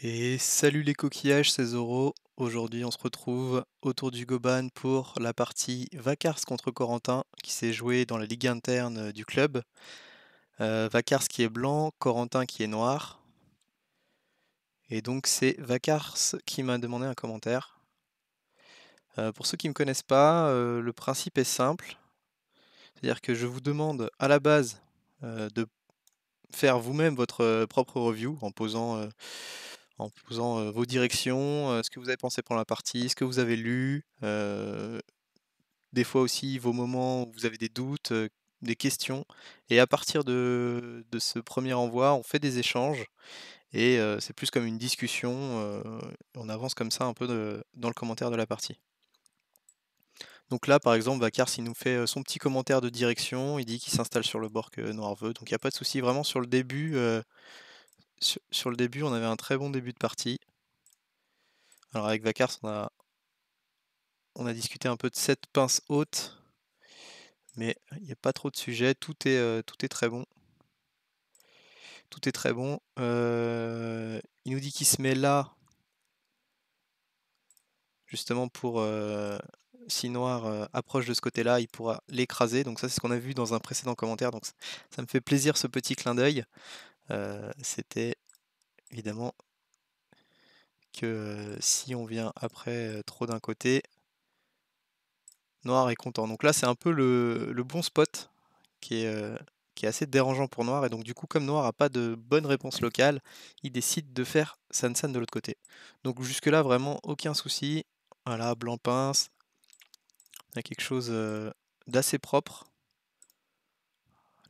Et salut les coquillages, c'est Zoro. Aujourd'hui, on se retrouve autour du Goban pour la partie Vacars contre Corentin qui s'est jouée dans la ligue interne euh, du club. Vakars euh, Vacars qui est blanc, Corentin qui est noir. Et donc, c'est Vacars qui m'a demandé un commentaire. Euh, pour ceux qui ne me connaissent pas, le principe est simple. C'est-à-dire que je vous demande à la base de faire vous-même votre propre review en posant en posant vos directions, ce que vous avez pensé pendant la partie, ce que vous avez lu, des fois aussi vos moments où vous avez des doutes, des questions. Et à partir de, ce premier envoi, on fait des échanges. Et c'est plus comme une discussion. on avance comme ça un peu dans le commentaire de la partie. Donc là, par exemple, Vakars, il nous fait son petit commentaire de direction. Il dit qu'il s'installe sur le bord que Noir veut. Donc il n'y a pas de souci. Vraiment, sur le début, sur, le début, on avait un très bon début de partie. Alors avec Vacars, on a, on a discuté un peu de cette pince haute, mais il n'y a pas trop de sujets, tout est, euh, tout est très bon. Tout est très bon. Euh, il nous dit qu'il se met là, justement pour... Euh, si Noir approche de ce côté-là, il pourra l'écraser. Donc ça, c'est ce qu'on a vu dans un précédent commentaire. Donc ça me fait plaisir ce petit clin d'œil. Euh, c'était évidemment que euh, si on vient après euh, trop d'un côté, Noir est content. Donc là, c'est un peu le, bon spot qui est, qui est assez dérangeant pour Noir. Et donc, du coup, comme Noir n'a pas de bonne réponse locale, il décide de faire Sansan de l'autre côté. Donc, jusque-là, vraiment aucun souci. Voilà, blanc pince. Il a quelque chose d'assez propre.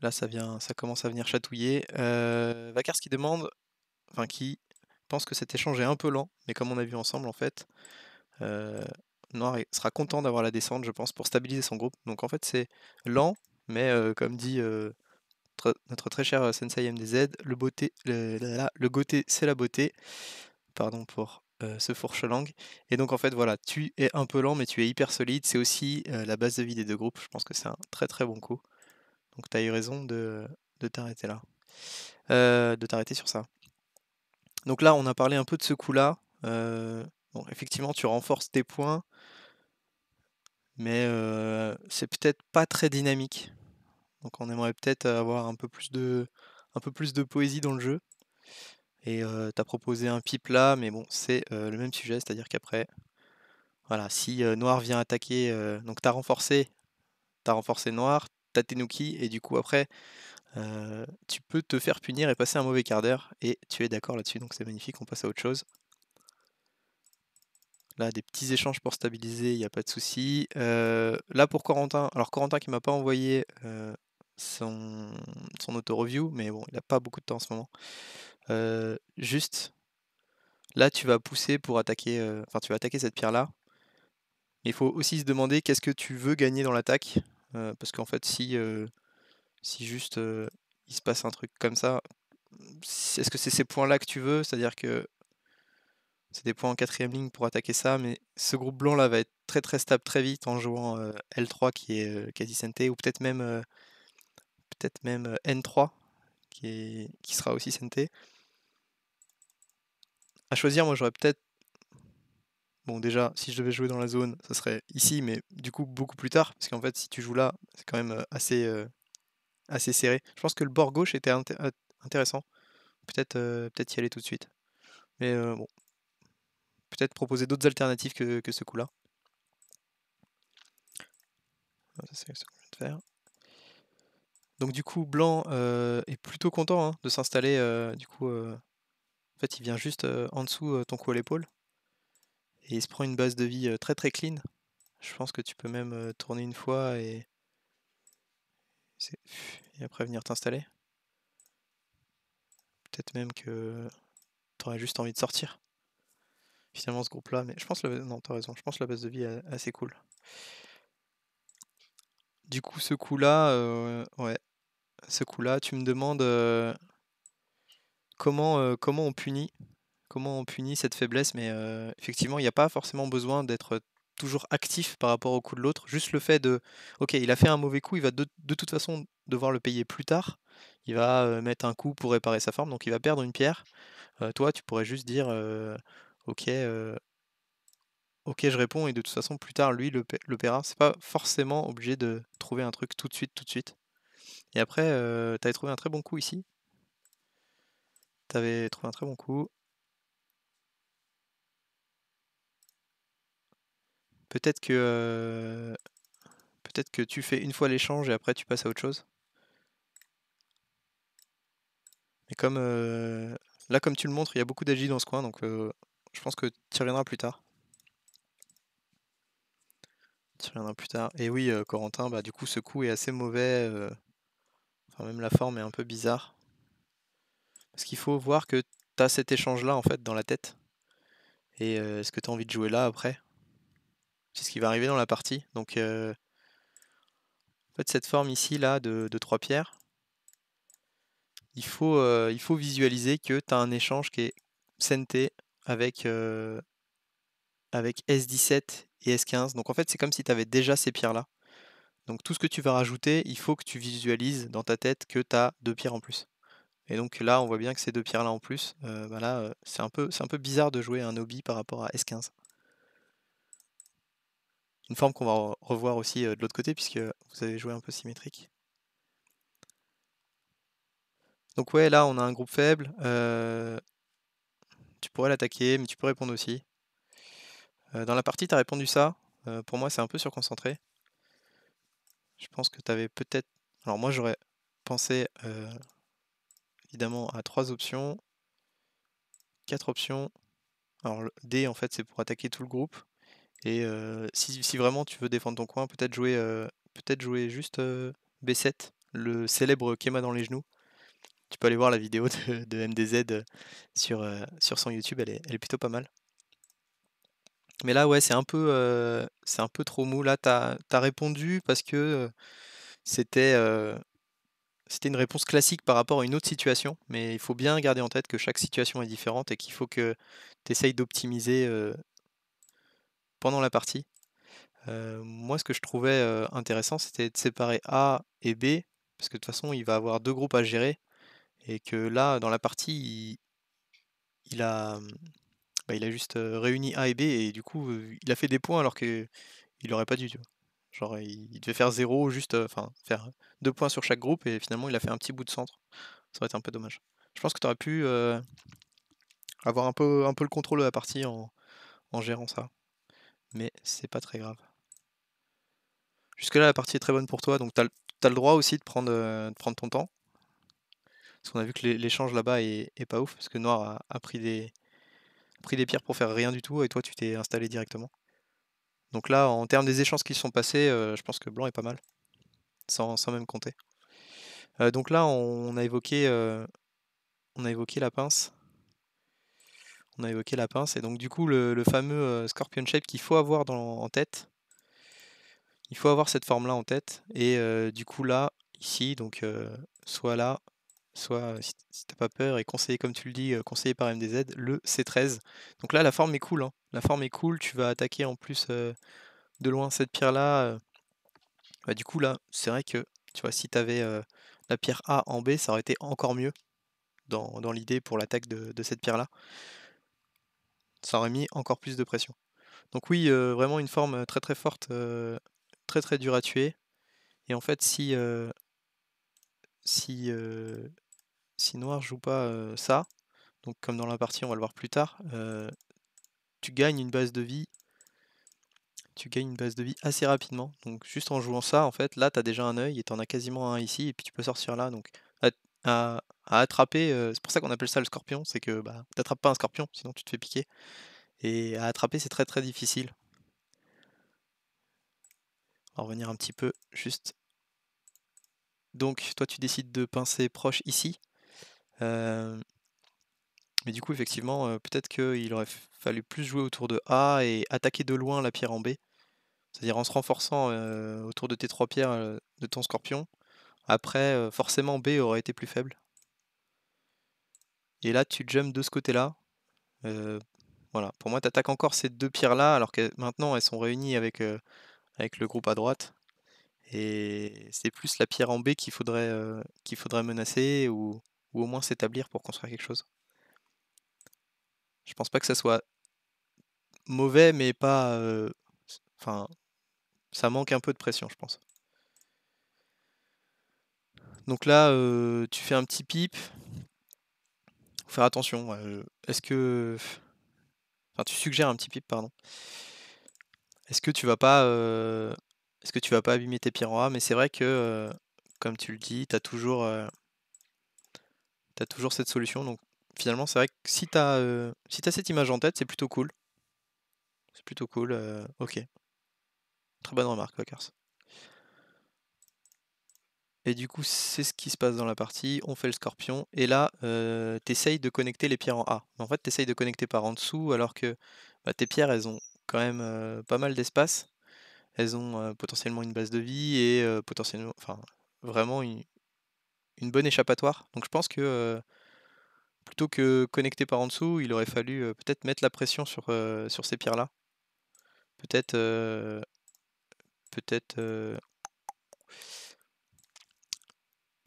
Là, ça, vient, ça commence à venir chatouiller. Euh, Vakars qui demande, enfin qui pense que cet échange est un peu lent, mais comme on a vu ensemble, en fait, euh, Noir sera content d'avoir la descente, je pense, pour stabiliser son groupe. Donc en fait, c'est lent, mais euh, comme dit notre très cher Sensei MDZ, le, beauté, le, le c'est la beauté. Pardon pour ce fourche-langue. Et donc en fait, voilà, tu es un peu lent, mais tu es hyper solide. C'est aussi la base de vie des deux groupes. Je pense que c'est un très très bon coup. Donc tu as eu raison de, t'arrêter là. Euh, de t'arrêter sur ça. Donc là, on a parlé un peu de ce coup-là. Euh, effectivement, tu renforces tes points, mais euh, c'est peut-être pas très dynamique. Donc on aimerait peut-être avoir un peu plus de, un peu plus de poésie dans le jeu. Et tu as proposé un pipe là, mais bon, c'est le même sujet, c'est-à-dire qu'après, voilà, si Noir vient attaquer, donc tu renforcé, as renforcé Noir, Tatenuki, et du coup après, tu peux te faire punir et passer un mauvais quart d'heure, et tu es d'accord là-dessus, donc c'est magnifique, on passe à autre chose. Là, des petits échanges pour stabiliser, il n'y a pas de souci. là, pour Corentin, alors Corentin qui m'a pas envoyé son, son auto-review, mais bon, il n'a pas beaucoup de temps en ce moment. juste, là, tu vas pousser pour attaquer, enfin, tu vas attaquer cette pierre-là. Il faut aussi se demander qu'est-ce que tu veux gagner dans l'attaque. Euh, parce qu'en fait, si, euh, si juste euh, il se passe un truc comme ça, est-ce que c'est ces points-là que tu veux C'est-à-dire que c'est des points en quatrième ligne pour attaquer ça, mais ce groupe blanc-là va être très très stable très vite en jouant L3 qui est quasi santé ou peut-être même, peut-être même N3 qui, qui sera aussi santé. À choisir, moi j'aurais peut-être Bon, déjà, si je devais jouer dans la zone, ça serait ici, mais du coup, beaucoup plus tard, parce qu'en fait, si tu joues là, c'est quand même euh, assez, euh, assez serré. Je pense que le bord gauche était euh, intéressant. Peut-être peut-être y aller tout de suite. Mais bon, peut-être proposer d'autres alternatives que, ce coup-là. Ah, Donc du coup, Blanc est plutôt content hein, de s'installer. du coup, en fait, il vient juste en dessous ton coup à l'épaule et il se prend une base de vie très très clean. Je pense que tu peux même tourner une fois et, après venir t'installer. Peut-être même que tu aurais juste envie de sortir. Finalement ce groupe là, mais je pense non raison, je pense que la base de vie est assez cool. Du coup ce coup là, ouais, ce coup là, tu me demandes comment comment on punit comment on punit cette faiblesse, mais euh, effectivement, il n'y a pas forcément besoin d'être toujours actif par rapport au coup de l'autre. Juste le fait de, ok, il a fait un mauvais coup, il va de, toute façon devoir le payer plus tard. Il va euh, mettre un coup pour réparer sa forme, donc il va perdre une pierre. Euh, toi, tu pourrais juste dire, ok, ok, je réponds, et de toute façon, plus tard, lui le, paiera. C'est pas forcément obligé de trouver un truc tout de suite, tout de suite. Et après, tu t'avais trouvé un très bon coup ici. T'avais trouvé un très bon coup. Peut-être que peut-être que tu fais une fois l'échange et après tu passes à autre chose. Mais comme là, comme tu le montres, il y a beaucoup d'agis dans ce coin, donc je pense que tu reviendras plus tard. Tu reviendras plus tard. Et oui, Corentin, bah du coup, ce coup est assez mauvais. enfin, même la forme est un peu bizarre. Parce qu'il faut voir que tu as cet échange là en fait dans la tête. Et est-ce que tu as envie de jouer là après ce qui va arriver dans la partie. Donc, euh, en fait, cette forme ici, là, de, de trois pierres, il faut, euh, il faut visualiser que tu as un échange qui est Sente avec, euh, avec S17 et S15. Donc, en fait, c'est comme si tu avais déjà ces pierres-là. Donc, tout ce que tu vas rajouter, il faut que tu visualises dans ta tête que tu as deux pierres en plus. Et donc là, on voit bien que ces deux pierres-là en plus, bah c'est un, peu, un peu bizarre de jouer un hobby par rapport à S15. Une forme qu'on va revoir aussi euh, de l'autre côté, puisque vous avez joué un peu symétrique. Donc ouais, là, on a un groupe faible. Euh, tu pourrais l'attaquer, mais tu peux répondre aussi. Euh, dans la partie, tu as répondu ça. pour moi, c'est un peu surconcentré. Je pense que tu avais peut-être... Alors moi, j'aurais pensé évidemment à trois options. Quatre options. Alors D, en fait, c'est pour attaquer tout le groupe. Et si, vraiment tu veux défendre ton coin, peut-être jouer, peut-être jouer juste B7, le célèbre Kema dans les genoux. Tu peux aller voir la vidéo de, MDZ sur, sur son YouTube, elle est, plutôt pas mal. Mais là, ouais, c'est un peu, un peu trop mou. Là, t'as as répondu parce que c'était, c'était une réponse classique par rapport à une autre situation. Mais il faut bien garder en tête que chaque situation est différente et qu'il faut que tu essayes d'optimiser pendant la partie. moi, ce que je trouvais intéressant, c'était de séparer A et B, parce que de toute façon, il va avoir deux groupes à gérer, et que là, dans la partie, il, a, mmh, bah, il a juste réuni A et B, et du coup, il a fait des points alors qu'il n'aurait pas dû. Genre, il, devait faire zéro, juste, enfin, faire deux points sur chaque groupe, et finalement, il a fait un petit bout de centre. Ça aurait été un peu dommage. Je pense que tu aurais pu avoir un peu, un peu le contrôle de la partie en gérant ça mais c'est pas très grave. Jusque là la partie est très bonne pour toi, donc t'as as le droit aussi de prendre, euh, prendre ton temps. Parce qu'on a vu que l'échange là-bas est, pas ouf, parce que Noir a, pris, des, pris des pierres pour faire rien du tout, et toi tu t'es installé directement. Donc là, en termes des échanges qui se sont passés, euh, je pense que Blanc est pas mal, sans, même compter. Euh, donc là, on, a évoqué, on a évoqué la pince on a évoqué la pince. Et donc, du coup, le, fameux euh, scorpion shape qu'il faut avoir en tête. Il faut avoir cette forme-là en tête. Et euh, du coup, là, ici, donc, euh, soit là, soit, si, t'as pas peur, et conseillé, comme tu le dis, conseillé par MDZ, le C13. Donc là, la forme est cool. Hein. La forme est cool. Tu vas attaquer en plus de loin cette pierre-là. Bah, du coup, là, c'est vrai que, tu vois, si t'avais la pierre A en B, ça aurait été encore mieux dans, l'idée pour l'attaque de cette pierre-là ça aurait mis encore plus de pression. Donc oui, euh, vraiment une forme euh, très très forte, euh, très très dure à tuer. Et en fait, si si si noir joue pas ça, donc comme dans la partie, on va le voir plus tard, tu gagnes une base de vie. Tu gagnes une base de vie assez rapidement. Donc juste en jouant ça, en fait, là, tu as déjà un œil et tu en as quasiment un ici. Et puis tu peux sortir là. Donc à à attraper. c'est pour ça qu'on appelle ça le scorpion, c'est que bah, tu n'attrapes pas un scorpion, sinon tu te fais piquer. Et à attraper, c'est très très difficile. On va revenir un petit peu juste. Donc toi tu décides de pincer proche ici. mais du coup effectivement peut-être qu'il aurait fallu plus jouer autour de A et attaquer de loin la pierre en B. C'est-à-dire en se renforçant autour de tes trois pierres de ton scorpion. Après forcément B aurait été plus faible. Et là, tu jumps de ce côté-là. Euh, voilà, pour moi, tu attaques encore ces deux pierres-là, alors que maintenant, elles sont réunies avec, euh, avec le groupe à droite. Et c'est plus la pierre en B qu'il faudrait, euh, qu'il faudrait menacer ou, au moins s'établir pour construire quelque chose. Je pense pas que ça soit mauvais, mais pas. Enfin, ça manque un peu de pression, je pense. Donc là, tu fais un petit pipe, faire attention. Est-ce que. tu suggères un petit pip, pardon. Est-ce que tu vas pas. Euh, est-ce que tu vas pas abîmer tes piranhas Mais c'est vrai que, euh, comme tu le dis, t'as toujours. Euh, t'as toujours cette solution. Donc finalement, c'est vrai que si t'as si as cette image en tête, c'est plutôt cool. C'est plutôt cool. ok. Très bonne remarque, Wackers. Et du coup, c'est ce qui se passe dans la partie. On fait le scorpion. Et là, euh, tu t'essayes de connecter les pierres en A. Mais en fait, tu t'essayes de connecter par en dessous, alors que bah, tes pierres, elles ont quand même euh, pas mal d'espace. Elles ont euh, potentiellement une base de vie et potentiellement, enfin, vraiment une, une, bonne échappatoire. Donc je pense que plutôt que connecter par en dessous, il aurait fallu peut-être mettre la pression sur, sur ces pierres-là. Peut-être. peut-être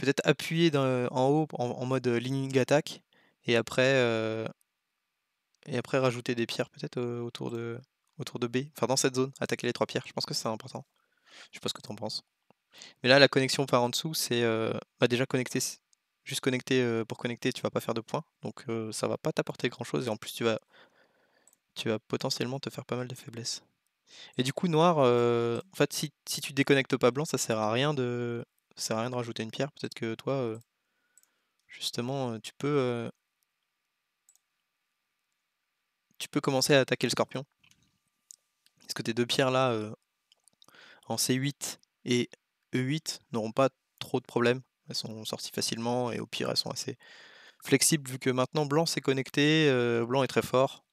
peut-être appuyer euh, en haut en, mode euh, ligne attack et après euh, et après rajouter des pierres peut-être autour de autour de B, enfin dans cette zone, attaquer les trois pierres. Je pense que c'est important. Je sais pas ce que tu en penses. Mais là, la connexion par en dessous, c'est bah, déjà connecté. juste connecté pour connecter, tu vas pas faire de points, donc ça va pas t'apporter grand chose et en plus tu vas, tu vas potentiellement te faire pas mal de faiblesses. Et du coup, noir, en fait, si, si tu déconnectes pas blanc, ça sert à rien de, ça sert à rien de rajouter une pierre. Peut-être que toi, euh, justement, euh, tu peux... Euh, tu peux commencer à attaquer le scorpion. parce que tes deux pierres là, en C8 et E8, n'auront pas trop de problèmes Elles sont sorties facilement et au pire, elles sont assez flexibles vu que maintenant blanc s'est connecté, blanc est très fort.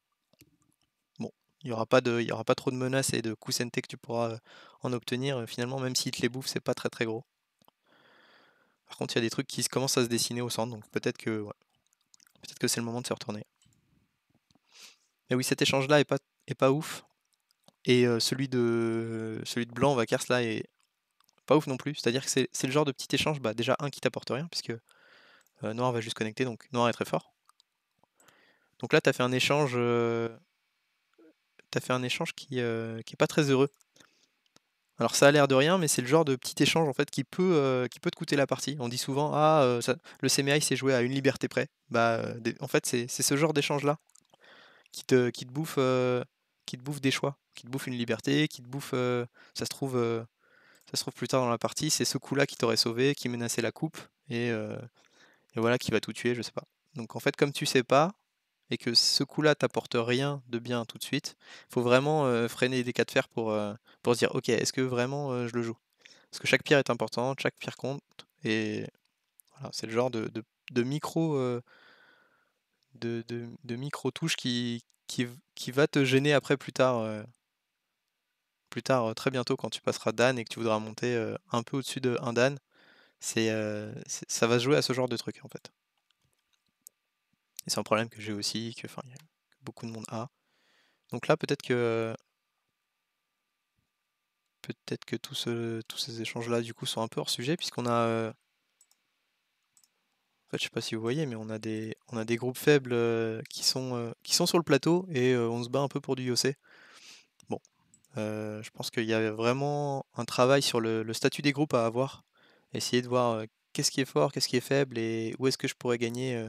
Bon, il n'y aura, pas de, y aura pas trop de menaces et de coups que tu pourras en obtenir. Finalement, même s'il te les bouffe, c'est pas très très gros. Par contre, il y a des trucs qui commencent à se dessiner au centre, donc peut-être que, peut-être que c'est le moment de se retourner. Mais oui, cet échange-là est pas, pas ouf. Et euh, celui, de, celui de Blanc, Vakers, là, est pas ouf non plus. C'est-à-dire que c'est le genre de petit échange, bah, déjà un qui t'apporte rien, puisque euh, Noir va juste connecter, donc Noir est très fort. Donc là, t'as fait un échange. Euh, fait un échange qui, qui est pas très heureux. Alors ça a l'air de rien, mais c'est le genre de petit échange en fait qui peut, euh, qui peut te coûter la partie. On dit souvent ah euh, le CMI s'est joué à une liberté près. Bah euh, en fait c'est ce genre d'échange là qui te, bouffe qui te bouffe des choix, qui te bouffe une liberté, qui te bouffe ça se trouve ça se trouve plus tard dans la partie c'est ce coup là qui t'aurait sauvé, qui menaçait la coupe et, voilà qui va tout tuer je sais pas. Donc en fait comme tu sais pas et que ce coup-là t'apporte rien de bien tout de suite, il faut vraiment freiner des cas de fer pour, pour se dire ok, est-ce que vraiment je le joue Parce que chaque pierre est importante, chaque pierre compte, et voilà, c'est le genre de, de, micro de, micro touche qui, qui, va te gêner après plus tard. plus tard, très bientôt, quand tu passeras Dan et que tu voudras monter un peu au-dessus d'un Dan, c'est ça va se jouer à ce genre de truc en fait c'est un problème que j'ai aussi, que, beaucoup de monde a. Donc là, peut-être que peut-être que tous euh, ces échanges-là, du coup, sont un peu hors sujet, puisqu'on a... Euh, en fait, je sais pas si vous voyez, mais on a des, on a des groupes faibles euh, qui, sont, qui sont sur le plateau et on se bat un peu pour du IOC. Bon, je pense qu'il y a vraiment un travail sur le, le, statut des groupes à avoir. Essayer de voir qu'est-ce qui est fort, qu'est-ce qui est faible et où est-ce que je pourrais gagner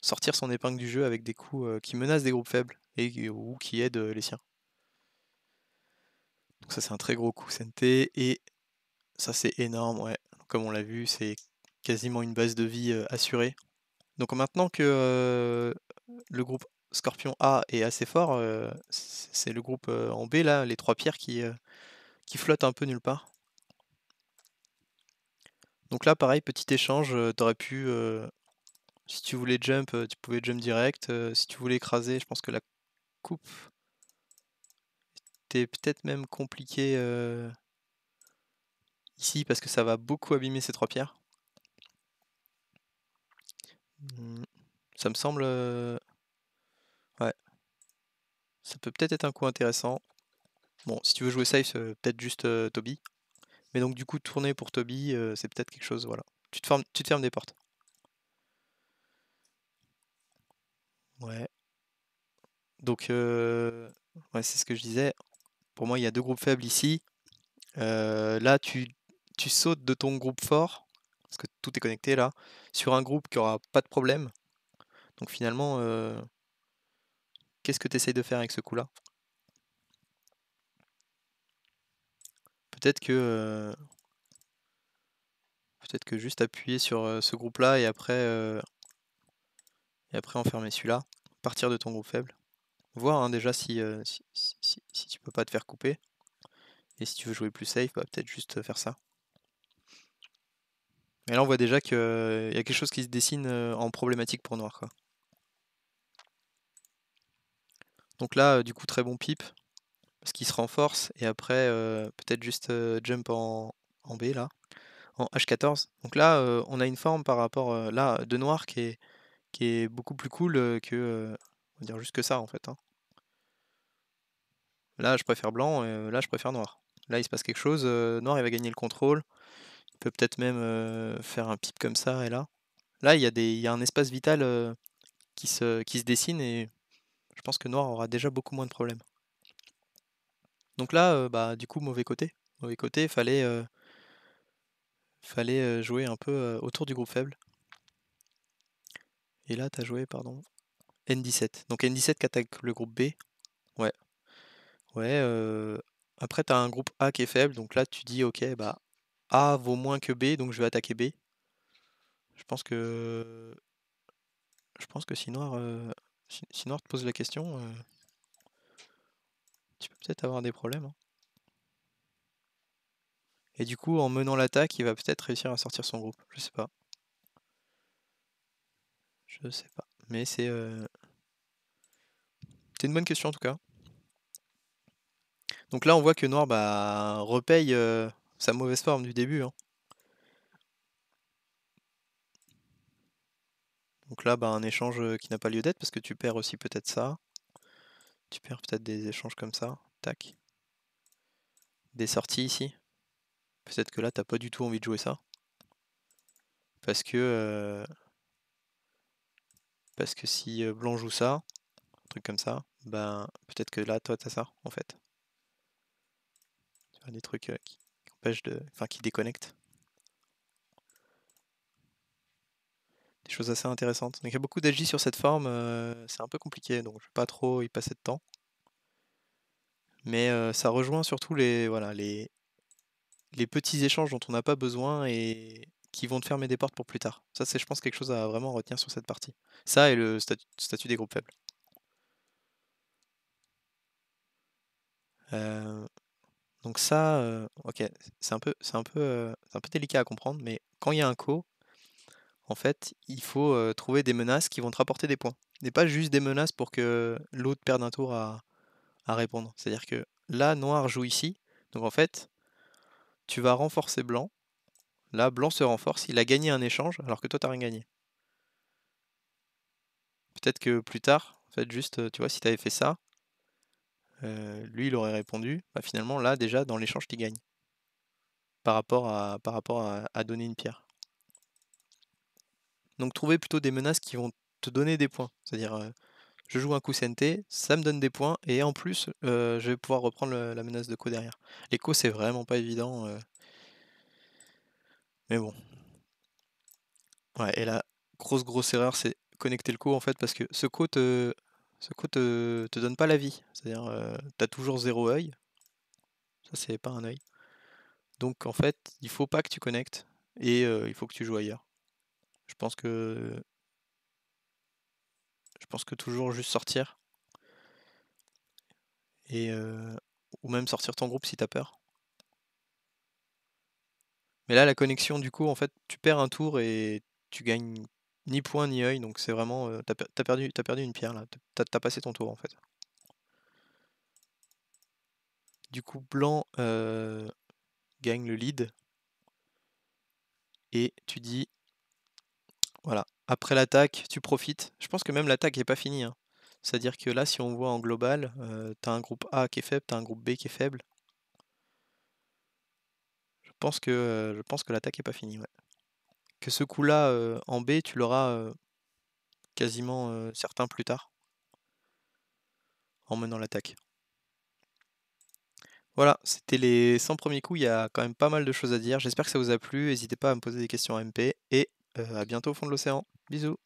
sortir son épingle du jeu avec des coups euh, qui menacent des groupes faibles et, ou qui aident euh, les siens. Donc ça c'est un très gros coup sente et ça c'est énorme, ouais. Comme on l'a vu, c'est quasiment une base de vie euh, assurée. Donc maintenant que le groupe Scorpion A est assez fort, c'est le groupe en B là, les trois pierres qui, qui flottent un peu nulle part. Donc là pareil, petit échange, t'aurais pu si tu voulais jump, tu pouvais jump direct. si tu voulais écraser, je pense que la coupe était peut-être même compliqué ici parce que ça va beaucoup abîmer ces trois pierres. Mmh, ça me semble... Ouais. Ça peut peut-être être un coup intéressant. Bon, si tu veux jouer safe, peut-être juste Toby. Mais donc du coup, tourner pour Toby, c'est peut-être quelque chose, voilà. Tu te, tu te fermes des portes. Ouais. Donc, ouais, c'est ce que je disais. Pour moi, il y a deux groupes faibles ici. là, tu, sautes de ton groupe fort, parce que tout est connecté là, sur un groupe qui aura pas de problème. Donc finalement, qu'est-ce que tu essayes de faire avec ce coup-là Peut-être que peut-être que juste appuyer sur ce groupe-là et après et après enfermer celui-là, partir de ton groupe faible, voir hein, déjà euh, si, si, tu peux pas te faire couper. Et si tu veux jouer plus safe, bah, peut-être juste euh, faire ça. Mais là, on voit déjà qu'il euh, y a quelque chose qui se dessine en problématique pour noir. Quoi. Donc là, du coup, très bon pipe, parce qu'il se renforce, et après, peut-être juste jump en, en B, là, en H14. Donc là, on a une forme par rapport, là, de noir qui est qui est beaucoup plus cool que on va dire juste que ça en fait. Hein. Là, je préfère blanc et là, je préfère noir. Là, il se passe quelque chose. noir, il va gagner le contrôle. Il peut peut-être même faire un pip comme ça et là. Là, il y, a des, il y a un espace vital qui, se, qui se dessine et je pense que noir aura déjà beaucoup moins de problèmes. Donc là, bah, du coup, mauvais côté. Mauvais côté, fallait, fallait jouer un peu autour du groupe faible. Et là, t'as joué, pardon, N17. Donc N17 qui attaque le groupe B. Ouais. Ouais. Euh... Après, t'as un groupe A qui est faible. Donc là, tu dis, ok, bah A vaut moins que B, donc je vais attaquer B. Je pense que. Je pense que euh, si Noir, te pose la question, euh, tu peux peut-être avoir des problèmes. Hein. Et du coup, en menant l'attaque, il va peut-être réussir à sortir son groupe. Je sais pas. Je sais pas. Mais c'est. Euh, c'est une bonne question en tout cas. Donc là, on voit que Noir bah, repaye euh, sa mauvaise forme du début. Hein. Donc là, bah, un échange euh, qui n'a pas lieu d'être parce que tu perds aussi peut-être ça. Tu perds peut-être des échanges comme ça. Tac. Des sorties ici. Peut-être que là, t'as pas du tout envie de jouer ça. Parce que... Parce que si Blanc joue ça, un truc comme ça, ben peut-être que là, toi, t'as ça, en fait. Tu Des trucs qui empêchent de. Enfin, qui déconnectent. Des choses assez intéressantes. Donc il y a beaucoup d'agis sur cette forme, c'est un peu compliqué, donc je vais pas trop y passer de temps. Mais ça rejoint surtout les, voilà, les, les petits échanges dont on n'a pas besoin et qui vont te fermer des portes pour plus tard. Ça, c'est, je pense, quelque chose à vraiment retenir sur cette partie. Ça et le statut, des groupes faibles. Euh, donc ça, euh, ok, c'est un peu, c'est un peu, euh, un peu délicat à comprendre, mais quand il y a un co, en fait, il faut trouver des menaces qui vont te rapporter des points, et pas juste des menaces pour que l'autre perde un tour à, à répondre. C'est-à-dire que là, noir joue ici, donc en fait, tu vas renforcer blanc Là, blanc se renforce, il a gagné un échange alors que toi t'as rien gagné. Peut-être que plus tard, en fait, juste, euh, tu vois, si t'avais fait ça, euh, lui il aurait répondu, bah, finalement là déjà dans l'échange tu gagnes. Par rapport à, par rapport à, donner une pierre. Donc trouver plutôt des menaces qui vont te donner des points. C'est-à-dire, euh, je joue un coup sente, ça me donne des points, et en plus, je vais pouvoir reprendre la menace de coup derrière. Les c'est vraiment pas évident. Mais bon. Ouais, et la grosse grosse erreur, c'est connecter le coup en fait, parce que ce coup te, te, donne pas la vie. C'est-à-dire, euh, t'as toujours zéro œil. Ça, c'est pas un œil. Donc en fait, il faut pas que tu connectes et euh, il faut que tu joues ailleurs. Je pense que. Je pense que toujours juste sortir. Et. Euh, ou même sortir ton groupe si t'as peur. Mais là, la connexion, du coup, en fait, tu perds un tour et tu gagnes ni point ni oeil donc c'est vraiment. tu t'as, perdu, as perdu une pierre là, t'as, as passé ton tour en fait. Du coup, blanc gagne le lead. Et tu dis. Voilà, après l'attaque, tu profites. Je pense que même l'attaque n'est pas finie. Hein. C'est-à-dire que là, si on voit en global, tu t'as un groupe A qui est faible, t'as un groupe B qui est faible pense que, je pense que l'attaque n'est pas finie. Que ce coup-là en B, tu l'auras quasiment certain plus tard. En menant l'attaque. Voilà, c'était les 100 premiers coups. Il y a quand même pas mal de choses à dire. J'espère que ça vous a plu. N'hésitez pas à me poser des questions en MP. Et à bientôt au fond de l'océan. Bisous.